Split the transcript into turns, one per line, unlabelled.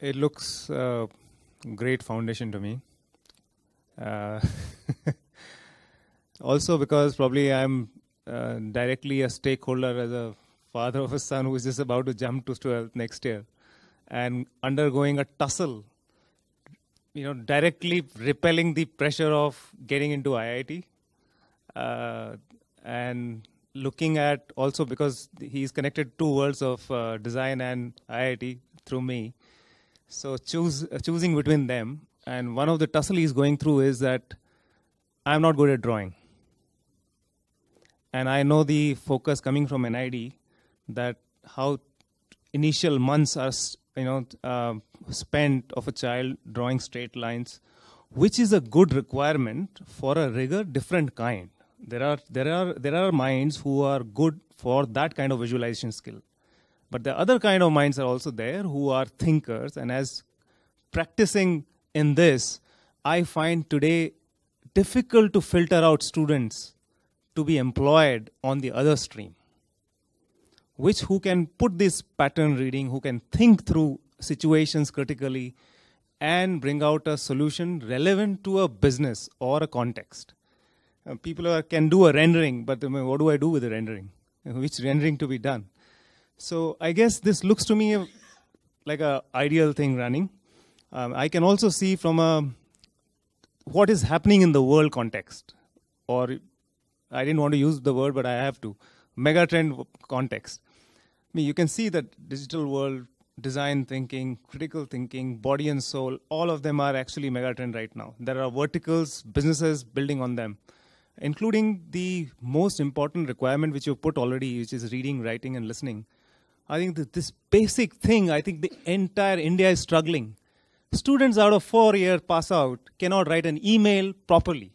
It looks uh, great foundation to me. Uh, also because probably I'm uh, directly a stakeholder as a father of a son who is just about to jump to 12th next year and undergoing a tussle, you know, directly repelling the pressure of getting into IIT uh, and looking at also because he's connected two worlds of uh, design and IIT through me. So choose, uh, choosing between them, and one of the tussle he's going through is that I'm not good at drawing. And I know the focus coming from NID that how initial months are you know uh, spent of a child drawing straight lines, which is a good requirement for a rigor different kind. There are there are there are minds who are good for that kind of visualization skill. But the other kind of minds are also there who are thinkers. And as practicing in this, I find today difficult to filter out students to be employed on the other stream, which who can put this pattern reading, who can think through situations critically and bring out a solution relevant to a business or a context. Uh, people are, can do a rendering, but I mean, what do I do with the rendering? Which rendering to be done? So I guess this looks to me like a ideal thing running. Um, I can also see from a, what is happening in the world context, or I didn't want to use the word, but I have to, megatrend context. I mean, you can see that digital world, design thinking, critical thinking, body and soul, all of them are actually megatrend right now. There are verticals, businesses building on them, including the most important requirement which you put already, which is reading, writing, and listening I think that this basic thing, I think the entire India is struggling. Students out of four year pass out cannot write an email properly.